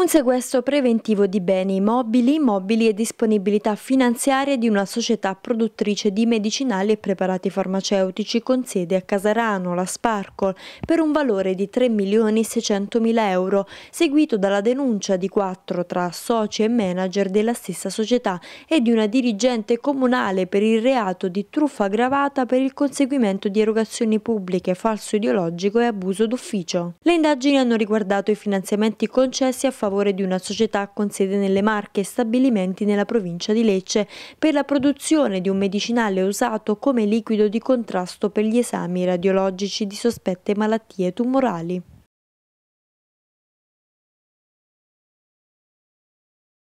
Un sequestro preventivo di beni mobili, immobili e disponibilità finanziarie di una società produttrice di medicinali e preparati farmaceutici con sede a Casarano, la Sparcol, per un valore di 3.600.000 euro, seguito dalla denuncia di quattro tra soci e manager della stessa società e di una dirigente comunale per il reato di truffa aggravata per il conseguimento di erogazioni pubbliche, falso ideologico e abuso d'ufficio. Le indagini hanno riguardato i finanziamenti concessi a favore favore di una società con sede nelle Marche e stabilimenti nella provincia di Lecce per la produzione di un medicinale usato come liquido di contrasto per gli esami radiologici di sospette malattie tumorali.